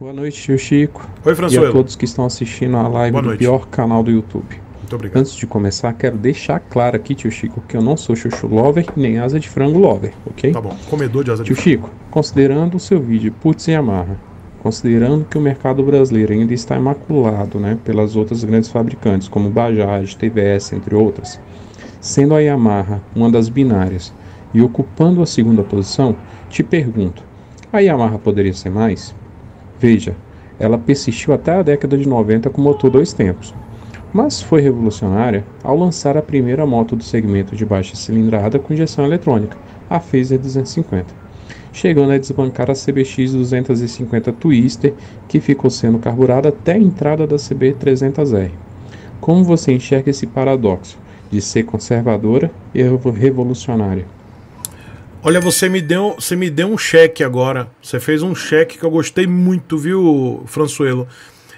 Boa noite, tio Chico. Oi, François. E a todos que estão assistindo a live Boa do noite. pior canal do YouTube. Muito obrigado. Antes de começar, quero deixar claro aqui, tio Chico, que eu não sou chuchu lover nem asa de frango lover, ok? Tá bom, comedor de asa tio de frango. Tio Chico, considerando o seu vídeo Putz e Amarra, considerando que o mercado brasileiro ainda está imaculado né, pelas outras grandes fabricantes, como Bajaj, TVS, entre outras, sendo a Yamaha uma das binárias e ocupando a segunda posição, te pergunto, a Yamaha poderia ser mais? Veja, ela persistiu até a década de 90 com motor dois tempos, mas foi revolucionária ao lançar a primeira moto do segmento de baixa cilindrada com injeção eletrônica, a Phaser 250, chegando a desbancar a CBX 250 Twister, que ficou sendo carburada até a entrada da CB 300R. Como você enxerga esse paradoxo de ser conservadora e revolucionária? Olha, você me deu, você me deu um cheque agora. Você fez um cheque que eu gostei muito, viu, Françoelo?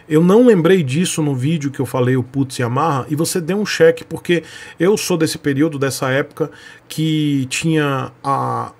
Eu não lembrei disso no vídeo que eu falei o Putz e Amarra, e você deu um cheque, porque eu sou desse período, dessa época, que tinha a,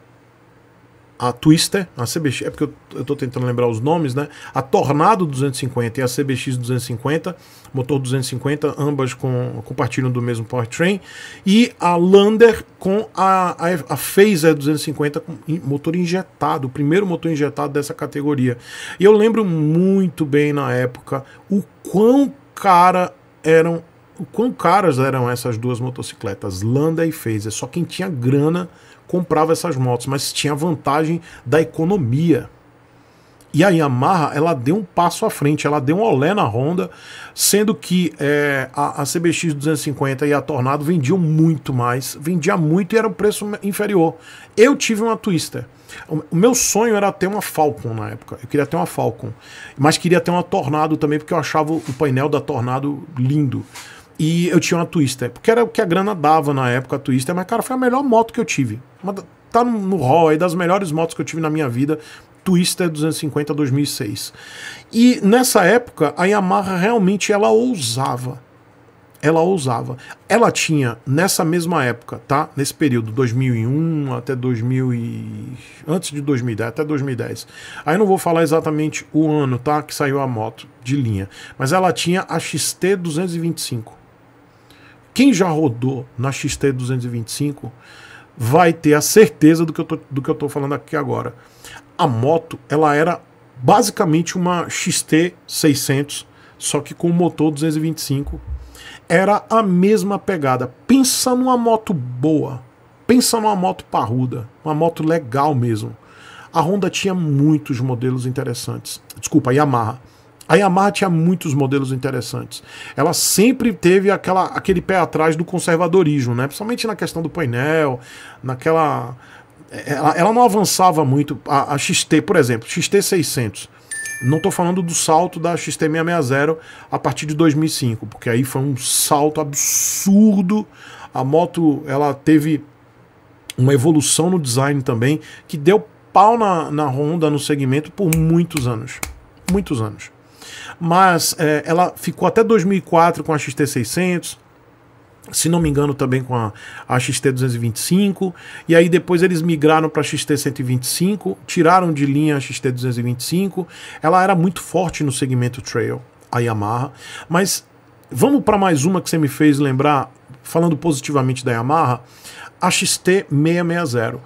a Twister, a CBX, é porque eu, eu tô tentando lembrar os nomes, né? A Tornado 250 e a CBX 250, motor 250, ambas com, compartilham do mesmo powertrain, e a Lander com a, a, a Phaser 250 com motor injetado, o primeiro motor injetado dessa categoria. E eu lembro muito bem na época o quão cara eram o quão caras eram essas duas motocicletas, Landa e Phaser. Só quem tinha grana comprava essas motos, mas tinha vantagem da economia. E a Yamaha, ela deu um passo à frente, ela deu um olé na Honda, sendo que é, a, a, CBX 250 e a Tornado vendiam muito mais, vendia muito e era um preço inferior. Eu tive uma Twister. O meu sonho era ter uma Falcon na época. Eu queria ter uma Falcon, mas queria ter uma Tornado também, porque eu achava o painel da Tornado lindo. E eu tinha uma Twister, porque era o que a grana dava na época, a Twister, mas, cara, foi a melhor moto que eu tive. Uma, tá no, no hall aí das melhores motos que eu tive na minha vida, Twister 250 2006. E nessa época, a Yamaha realmente ela ousava. Ela ousava. Ela tinha, nessa mesma época, tá? Nesse período, 2001 até 2000 e... Antes de 2010, até 2010. Aí não vou falar exatamente o ano, tá? Que saiu a moto de linha. Mas ela tinha a XT 225 quem já rodou na XT225 vai ter a certeza do que eu tô, do que eu tô falando aqui agora. A moto, ela era basicamente uma XT600, só que com motor 225. Era a mesma pegada. Pensa numa moto boa. Pensa numa moto parruda. Uma moto legal mesmo. A Honda tinha muitos modelos interessantes. Desculpa, a Yamaha. A Yamaha tinha muitos modelos interessantes. Ela sempre teve aquela, aquele pé atrás do conservadorismo, né? principalmente na questão do painel, naquela. Eh, ela, ela não avançava muito. A, a XT, por exemplo, XT600. Não estou falando do salto da XT660 a partir de 2005, porque aí foi um salto absurdo. A moto ela teve uma evolução no design também, que deu pau na, na Honda no segmento por muitos anos. Muitos anos. Mas é, ela ficou até 2004 com a XT600, se não me engano também com a, a XT225, e aí depois eles migraram para a XT125, tiraram de linha a XT225, ela era muito forte no segmento trail, a Yamaha, mas vamos para mais uma que você me fez lembrar, falando positivamente da Yamaha, a XT660.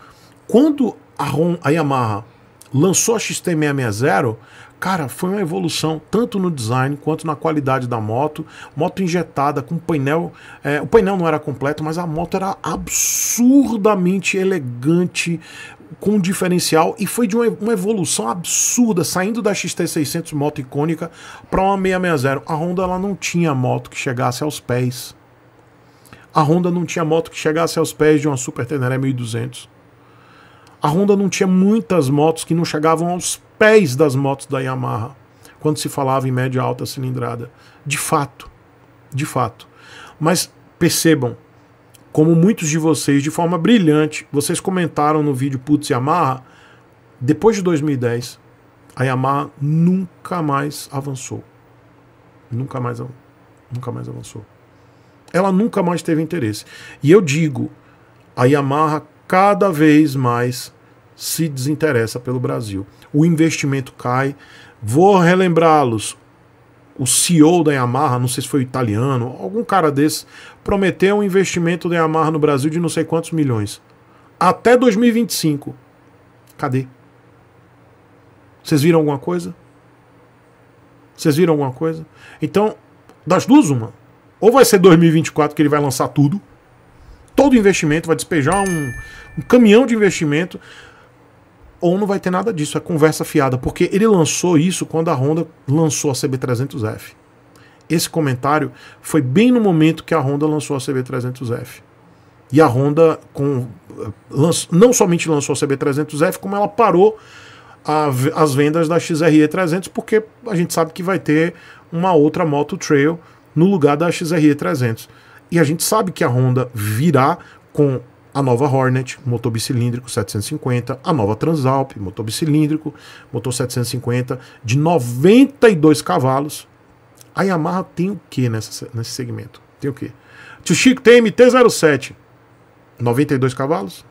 Quando a, Ron, a Yamaha lançou a XT660, Cara, foi uma evolução tanto no design quanto na qualidade da moto. Moto injetada com painel. É, o painel não era completo, mas a moto era absurdamente elegante, com um diferencial e foi de uma, uma, evolução absurda, saindo da XT600 moto icônica para uma 660. A Honda ela não tinha moto que chegasse aos pés. A Honda não tinha moto que chegasse aos pés de uma Super Teneré 1200 a Honda não tinha muitas motos que não chegavam aos pés das motos da Yamaha quando se falava em média alta cilindrada. De fato, de fato. Mas percebam, como muitos de vocês, de forma brilhante, vocês comentaram no vídeo Putz Yamaha, depois de 2010, a Yamaha nunca mais avançou. Nunca mais, nunca mais avançou. Ela nunca mais teve interesse. E eu digo, a Yamaha cada vez mais se desinteressa pelo Brasil. O investimento cai. Vou relembrá-los. O CEO da Yamaha, não sei se foi italiano, algum cara desse, prometeu um investimento da Yamaha no Brasil de não sei quantos milhões. Até 2025. Cadê? Vocês viram alguma coisa? Vocês viram alguma coisa? Então, das duas, uma. Ou vai ser 2024 que ele vai lançar tudo. Todo investimento, vai despejar um, um caminhão de investimento ou não vai ter nada disso, é conversa fiada, porque ele lançou isso quando a Honda lançou a CB300F. Esse comentário foi bem no momento que a Honda lançou a CB300F. E a Honda com, eh, lanç, não somente lançou a CB300F, como ela parou a, as vendas da XRE 300, porque a gente sabe que vai ter uma outra moto trail no lugar da XRE 300. E a gente sabe que a Honda virá com a nova Hornet, motor bicilíndrico 750, a nova Transalp, motor bicilíndrico, motor 750 de 92 cavalos. A Yamaha tem o que nesse segmento? Tem o que? Tio Chico tem MT-07, 92 cavalos?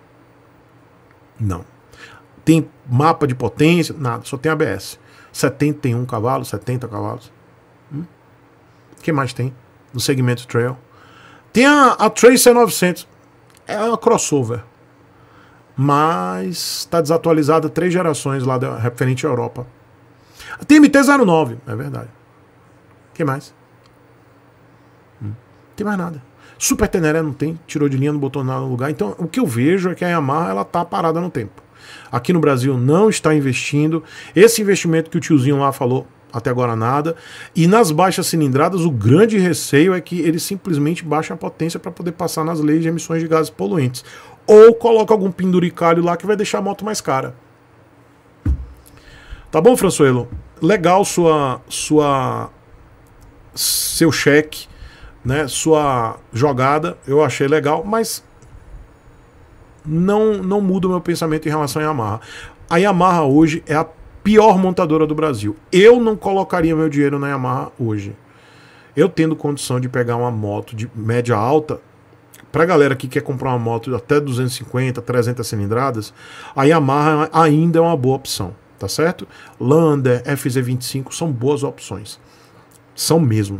Não. Tem mapa de potência? Nada, só tem ABS. 71 cavalos, 70 cavalos. O hum? que mais tem no segmento trail? Tem a, a Tracer 900, é uma crossover. Mas está desatualizada três gerações lá da, referente à Europa. A TMT-09, é verdade. que mais? Hum, não tem mais nada. Super Teneré não tem, tirou de linha, não botou nada no lugar. Então, o que eu vejo é que a Yamaha ela tá parada no tempo. Aqui no Brasil não está investindo. Esse investimento que o tiozinho lá falou, até agora nada. E nas baixas cilindradas, o grande receio é que ele simplesmente baixa a potência para poder passar nas leis de emissões de gases poluentes. Ou coloca algum penduricalho lá que vai deixar a moto mais cara. Tá bom, Françoelo? Legal sua sua seu cheque, né? Sua jogada, eu achei legal, mas não não muda o meu pensamento em relação à Yamaha. A Yamaha hoje é a pior montadora do Brasil. Eu não colocaria meu dinheiro na Yamaha hoje. Eu tendo condição de pegar uma moto de média alta, pra galera que quer comprar uma moto de até 250, 300 cilindradas, a Yamaha ainda é uma boa opção, tá certo? Lander, FZ25 são boas opções. São mesmo.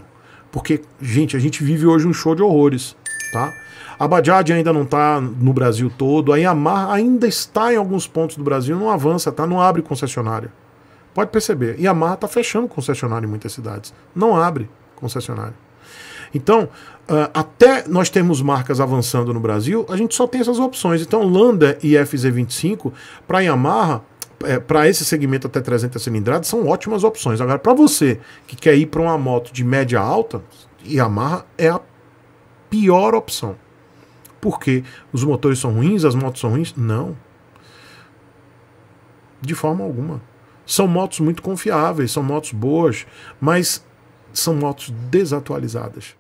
Porque, gente, a gente vive hoje um show de horrores tá? A Bajaj ainda não está no Brasil todo, a Yamaha ainda está em alguns pontos do Brasil, não avança, tá? Não abre concessionária. Pode perceber, Yamaha está fechando concessionária em muitas cidades, não abre concessionária. Então, ah, até nós termos marcas avançando no Brasil, a gente só tem essas opções. Então, Landa e FZ25 para Yamaha é, para esse segmento até 300 cilindradas são ótimas opções. Agora, para você que quer ir para uma moto de média alta, Yamaha é a pior opção. Porque os motores são ruins, as motos são ruins? Não. De forma alguma. São motos muito confiáveis, são motos boas, mas são motos desatualizadas.